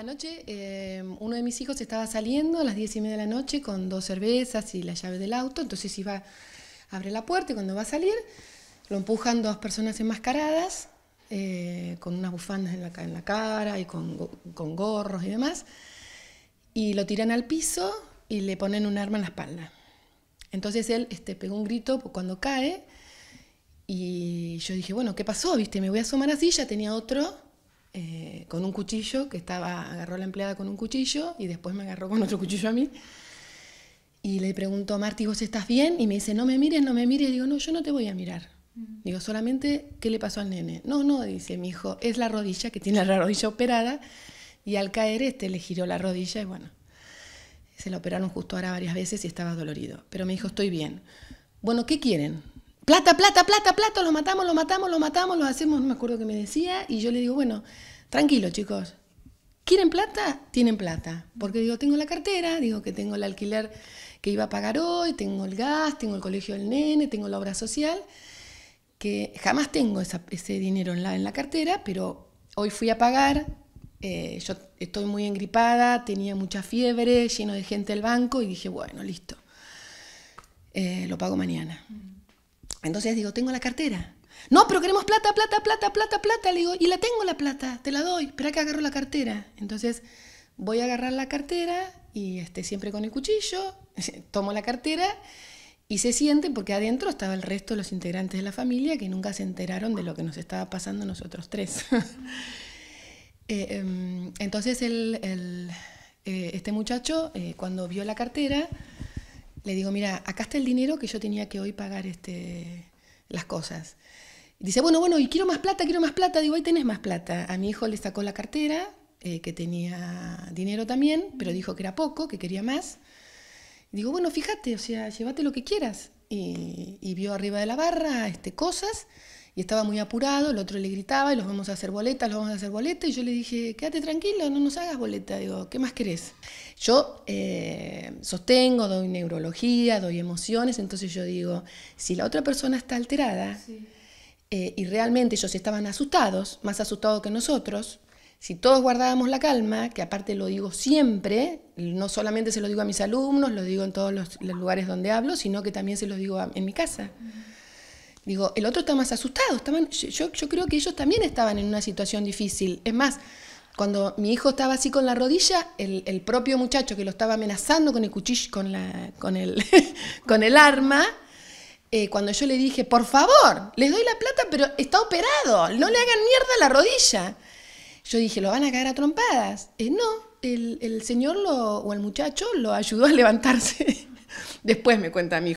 Anoche eh, uno de mis hijos estaba saliendo a las diez y media de la noche con dos cervezas y la llave del auto, entonces iba, abre la puerta y cuando va a salir lo empujan dos personas enmascaradas, eh, con unas bufandas en la, cara y con, gorros y demás, y lo tiran al piso y le ponen un arma en la espalda. Entonces él este, pegó un grito cuando cae y yo dije, bueno, ¿qué pasó? ¿Viste? Me voy a asomar así, ya tenía otro eh, con un cuchillo, que estaba, agarró la empleada con un cuchillo y después me agarró con otro cuchillo a mí. Y le pregunto a Marti, ¿vos estás bien? Y me dice, no me mires, no me mires. Y digo, no, yo no te voy a mirar. Mm. Digo, solamente, ¿qué le pasó al nene? No, no, dice mi hijo, es la rodilla, que tiene la rodilla operada, y al caer este le giró la rodilla y bueno, se la operaron justo ahora varias veces y estaba dolorido. Pero me dijo, estoy bien. Bueno, ¿qué quieren? plata, plata, plata, plata, los matamos, lo matamos, lo matamos, lo hacemos, no me acuerdo qué me decía, y yo le digo, bueno, tranquilo chicos, ¿quieren plata? Tienen plata, porque digo, tengo la cartera, digo que tengo el alquiler que iba a pagar hoy, tengo el gas, tengo el colegio del nene, tengo la obra social, que jamás tengo ese dinero en la, cartera, pero hoy fui a pagar, eh, yo estoy muy engripada, tenía mucha fiebre, lleno de gente el banco, y dije, bueno, listo, eh, lo pago mañana. Mm. Entonces digo, tengo la cartera. No, pero queremos plata, plata, plata, plata, plata. Le digo, y la tengo la plata, te la doy. Espera que agarro la cartera. Entonces voy a agarrar la cartera y esté siempre con el cuchillo, tomo la cartera y se siente porque adentro estaba el resto de los integrantes de la familia que nunca se enteraron de lo que nos estaba pasando nosotros tres. Eh, em, entonces eh, este muchacho, eh, cuando vio la cartera, le digo, mira, acá está el dinero que yo tenía que hoy pagar este, las cosas. dice, bueno, bueno, y quiero más plata, quiero más plata. Digo, ahí tenés más plata. A mi hijo le sacó la cartera, eh, que tenía dinero también, pero dijo que era poco, que quería más. digo, bueno, fíjate, o sea, llévate lo que quieras. Y, vio arriba de la barra este, cosas y estaba muy apurado, el otro le gritaba, y los vamos a hacer boletas, los vamos a hacer boletas, y yo le dije, quédate tranquilo, no nos hagas boleta, digo, ¿qué más querés? Yo eh, sostengo, doy neurología, doy emociones, entonces yo digo, si la otra persona está alterada, eh, y realmente ellos estaban asustados, más asustados que nosotros, si todos guardábamos la calma, que aparte lo digo siempre, no solamente se lo digo a mis alumnos, lo digo en todos los, lugares donde hablo, sino que también se lo digo en mi casa. Digo, el otro está más asustado. yo, creo que ellos también estaban en una situación difícil. Es más, cuando mi hijo estaba así con la rodilla, el, propio muchacho que lo estaba amenazando con el cuchillo, con, la, con, el, con el arma, eh, cuando yo le dije, por favor, les doy la plata, pero está operado, no le hagan mierda a la rodilla. Yo dije, lo van a caer a trompadas. Eh, no, el, el señor lo, o el muchacho lo ayudó a levantarse. Después me cuenta mi hijo.